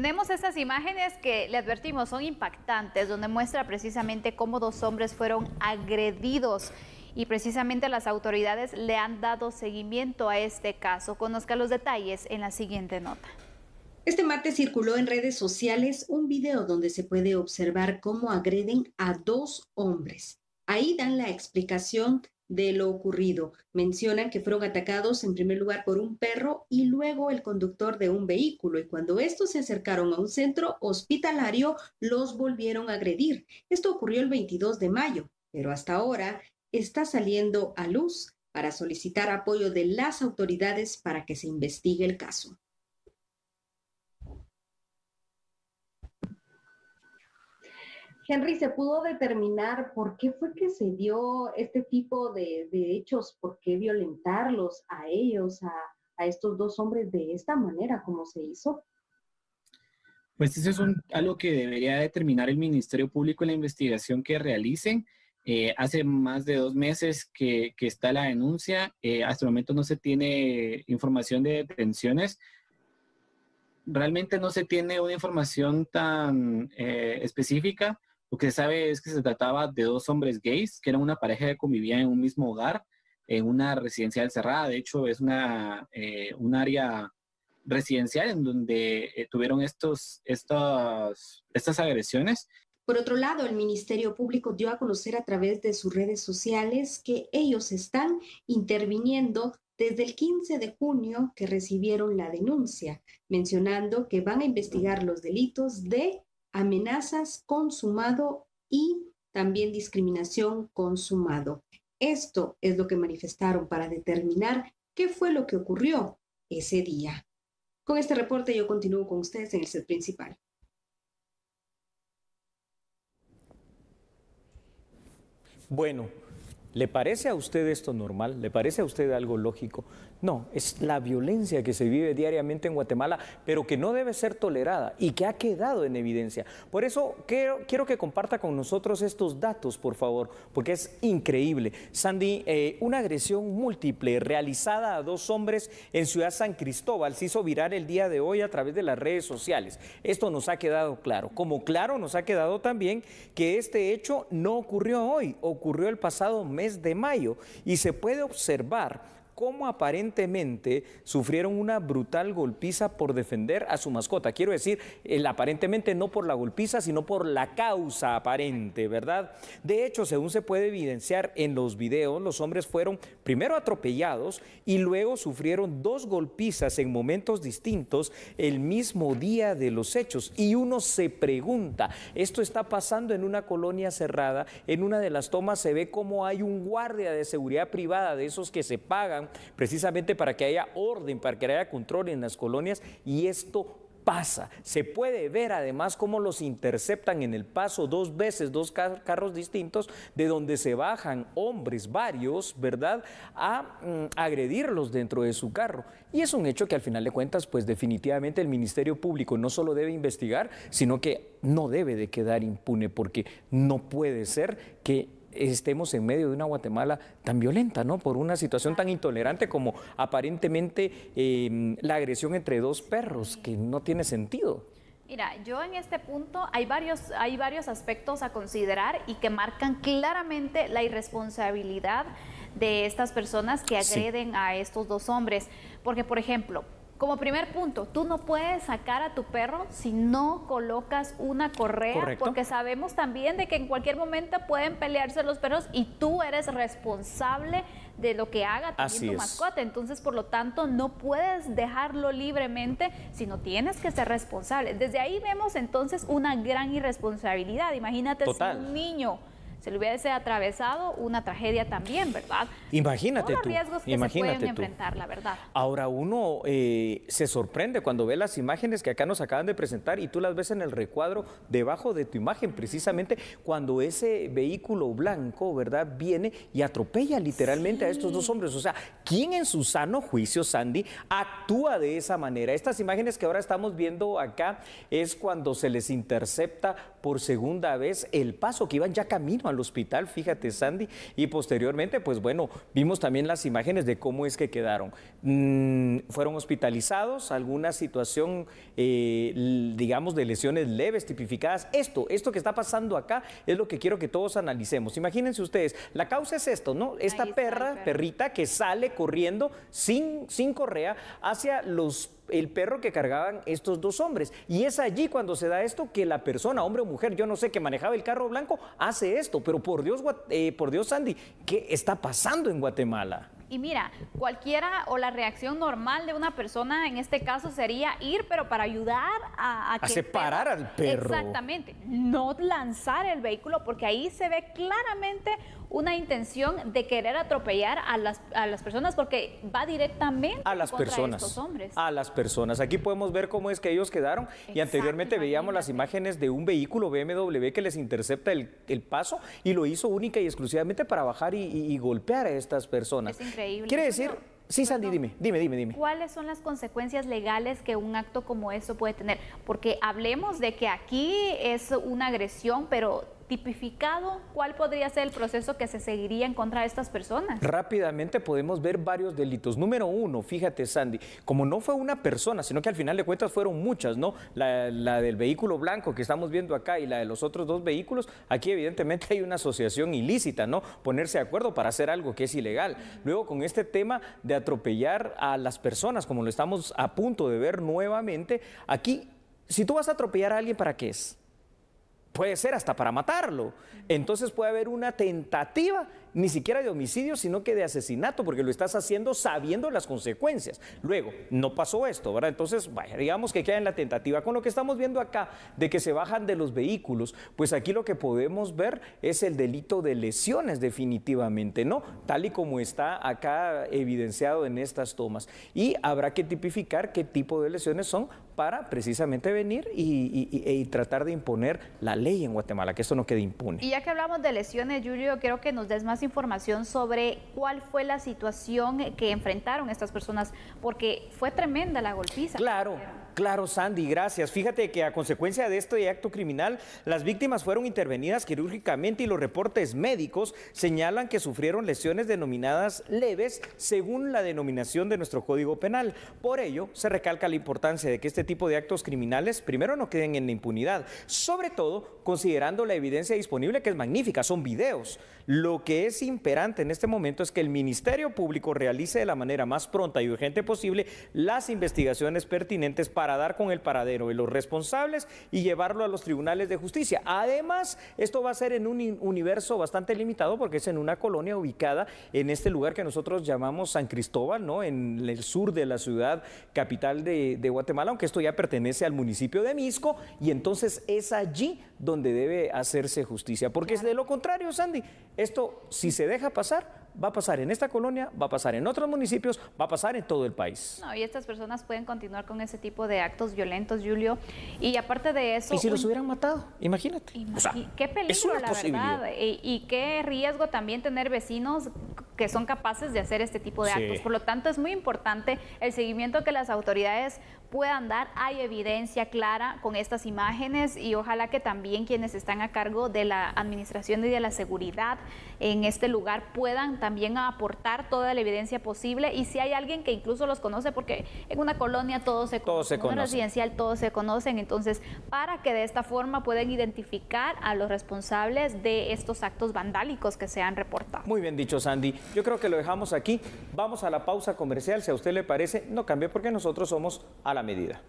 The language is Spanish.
Tenemos estas imágenes que le advertimos son impactantes, donde muestra precisamente cómo dos hombres fueron agredidos y precisamente las autoridades le han dado seguimiento a este caso. Conozca los detalles en la siguiente nota. Este martes circuló en redes sociales un video donde se puede observar cómo agreden a dos hombres. Ahí dan la explicación de lo ocurrido. Mencionan que fueron atacados en primer lugar por un perro y luego el conductor de un vehículo y cuando estos se acercaron a un centro hospitalario los volvieron a agredir. Esto ocurrió el 22 de mayo, pero hasta ahora está saliendo a luz para solicitar apoyo de las autoridades para que se investigue el caso. Henry, ¿se pudo determinar por qué fue que se dio este tipo de, hechos? ¿Por qué violentarlos a ellos, a, estos dos hombres de esta manera como se hizo? Pues eso es algo que debería determinar el Ministerio Público en la investigación que realicen. Eh, hace más de dos meses que, está la denuncia. Eh, hasta el momento no se tiene información de detenciones. Realmente no se tiene una información tan eh, específica lo que se sabe es que se trataba de dos hombres gays, que eran una pareja que convivía en un mismo hogar, en una residencial cerrada. De hecho, es una, eh, un área residencial en donde eh, tuvieron estos, estas, estas agresiones. Por otro lado, el Ministerio Público dio a conocer a través de sus redes sociales que ellos están interviniendo desde el 15 de junio que recibieron la denuncia, mencionando que van a investigar los delitos de amenazas consumado y también discriminación consumado. Esto es lo que manifestaron para determinar qué fue lo que ocurrió ese día. Con este reporte yo continúo con ustedes en el set principal. Bueno, ¿le parece a usted esto normal? ¿Le parece a usted algo lógico? No, es la violencia que se vive diariamente en Guatemala, pero que no debe ser tolerada y que ha quedado en evidencia. Por eso quiero, que comparta con nosotros estos datos, por favor, porque es increíble. Sandy, eh, una agresión múltiple realizada a dos hombres en Ciudad San Cristóbal se hizo viral el día de hoy a través de las redes sociales. Esto nos ha quedado claro. Como claro nos ha quedado también que este hecho no ocurrió hoy, ocurrió el pasado mes de mayo y se puede observar cómo aparentemente sufrieron una brutal golpiza por defender a su mascota. Quiero decir, el, aparentemente no por la golpiza, sino por la causa aparente, ¿verdad? De hecho, según se puede evidenciar en los videos, los hombres fueron primero atropellados y luego sufrieron dos golpizas en momentos distintos el mismo día de los hechos. Y uno se pregunta, esto está pasando en una colonia cerrada, en una de las tomas se ve cómo hay un guardia de seguridad privada de esos que se pagan precisamente para que haya orden, para que haya control en las colonias y esto pasa. Se puede ver además cómo los interceptan en el paso dos veces, dos carros distintos, de donde se bajan hombres, varios, ¿verdad?, a mm, agredirlos dentro de su carro. Y es un hecho que al final de cuentas, pues definitivamente el Ministerio Público no solo debe investigar, sino que no debe de quedar impune, porque no puede ser que estemos en medio de una Guatemala tan violenta, ¿no? Por una situación tan intolerante como aparentemente em, la agresión entre dos perros, que no tiene sentido. Mira, yo en este punto hay varios, hay varios aspectos a considerar y que marcan claramente la irresponsabilidad de estas personas que agreden a estos dos hombres. Porque, por ejemplo, como primer punto, tú no puedes sacar a tu perro si no colocas una correa, porque sabemos también de que en cualquier momento pueden pelearse los perros y tú eres responsable de lo que haga tu mascota. Entonces, por lo tanto, no puedes dejarlo libremente, no tienes que ser responsable. Desde ahí vemos entonces una gran irresponsabilidad. Imagínate si un niño se le hubiese atravesado una tragedia también, ¿verdad? Imagínate Todos los riesgos tú, que imagínate se pueden enfrentar, la verdad. Ahora uno eh, se sorprende cuando ve las imágenes que acá nos acaban de presentar y tú las ves en el recuadro debajo de tu imagen, precisamente cuando ese vehículo blanco, ¿verdad? Viene y atropella literalmente a estos dos hombres. O sea, ¿quién en su sano juicio, Sandy, actúa de esa manera? Estas imágenes que ahora estamos viendo acá es cuando se les intercepta por segunda vez el paso que iban ya camino al hospital, fíjate Sandy, y posteriormente, pues bueno, vimos también las imágenes de cómo es que quedaron. Mm, fueron hospitalizados, alguna situación, eh, digamos, de lesiones leves tipificadas. Esto, esto que está pasando acá es lo que quiero que todos analicemos. Imagínense ustedes, la causa es esto, ¿no? Esta perra, perrita que sale corriendo sin, sin correa hacia los el perro que cargaban estos dos hombres. Y es allí cuando se da esto que la persona, hombre o mujer, yo no sé, que manejaba el carro blanco, hace esto. Pero por Dios, eh, por Dios, Sandy, ¿qué está pasando en Guatemala? Y mira, cualquiera o la reacción normal de una persona en este caso sería ir, pero para ayudar a, a, separar al perro. Exactamente. No lanzar el vehículo, porque ahí se ve claramente una intención de querer atropellar a las, a las personas porque va directamente a las hombres. A las personas. Aquí podemos ver cómo es que ellos quedaron y anteriormente veíamos las imágenes de un vehículo BMW que les intercepta el, paso y lo hizo única y exclusivamente para bajar y, y golpear a estas personas. Es increíble. Quiere decir... Sí, Sandy, dime, dime, dime, dime. ¿Cuáles son las consecuencias legales que un acto como eso puede tener? Porque hablemos de que aquí es una agresión, pero tipificado, ¿cuál podría ser el proceso que se seguiría en contra de estas personas? Rápidamente podemos ver varios delitos. Número uno, fíjate Sandy, como no fue una persona, sino que al final de cuentas fueron muchas, ¿no? La, la del vehículo blanco que estamos viendo acá y la de los otros dos vehículos, aquí evidentemente hay una asociación ilícita, ¿no? Ponerse de acuerdo para hacer algo que es ilegal. Luego con este tema de atropellar a las personas, como lo estamos a punto de ver nuevamente, aquí, si tú vas a atropellar a alguien, ¿para qué es? puede ser hasta para matarlo. Entonces puede haber una tentativa, ni siquiera de homicidio, sino que de asesinato, porque lo estás haciendo sabiendo las consecuencias. Luego, no pasó esto, ¿verdad? Entonces, vaya, digamos que queda en la tentativa. Con lo que estamos viendo acá, de que se bajan de los vehículos, pues aquí lo que podemos ver es el delito de lesiones, definitivamente, ¿no? Tal y como está acá evidenciado en estas tomas. Y habrá que tipificar qué tipo de lesiones son para precisamente venir y, tratar de imponer la ley en Guatemala, que eso no quede impune. Y ya que hablamos de lesiones, Julio, quiero que nos des más información sobre cuál fue la situación que enfrentaron estas personas, porque fue tremenda la golpiza. Claro. Claro, Sandy, gracias. Fíjate que a consecuencia de este acto criminal, las víctimas fueron intervenidas quirúrgicamente y los reportes médicos señalan que sufrieron lesiones denominadas leves según la denominación de nuestro Código Penal. Por ello, se recalca la importancia de que este tipo de actos criminales primero no queden en la impunidad, sobre todo considerando la evidencia disponible que es magnífica, son videos. Lo que es imperante en este momento es que el Ministerio Público realice de la manera más pronta y urgente posible las investigaciones pertinentes para para dar con el paradero de los responsables y llevarlo a los tribunales de justicia. Además, esto va a ser en un universo bastante limitado porque es en una colonia ubicada en este lugar que nosotros llamamos San Cristóbal, ¿no? En el sur de la ciudad capital de, Guatemala, aunque esto ya pertenece al municipio de Misco y entonces es allí donde debe hacerse justicia, porque es de lo contrario, Sandy, esto si se deja pasar va a pasar en esta colonia, va a pasar en otros municipios, va a pasar en todo el país. No, y estas personas pueden continuar con ese tipo de actos violentos, Julio. Y aparte de eso... Y si los hubieran matado, imagínate. O sea, qué peligro, es una posibilidad. Y, y qué riesgo también tener vecinos que son capaces de hacer este tipo de actos. Por lo tanto, es muy importante el seguimiento que las autoridades puedan dar. Hay evidencia clara con estas imágenes y ojalá que también quienes están a cargo de la administración y de la seguridad en este lugar puedan también aportar toda la evidencia posible y si hay alguien que incluso los conoce, porque en una colonia todo se, conoce, en una residencial todos se conocen, entonces para que de esta forma puedan identificar a los responsables de estos actos vandálicos que se han reportado. Muy bien dicho, Sandy. Yo creo que lo dejamos aquí. Vamos a la pausa comercial. Si a usted le parece, no cambie porque nosotros somos a la medida.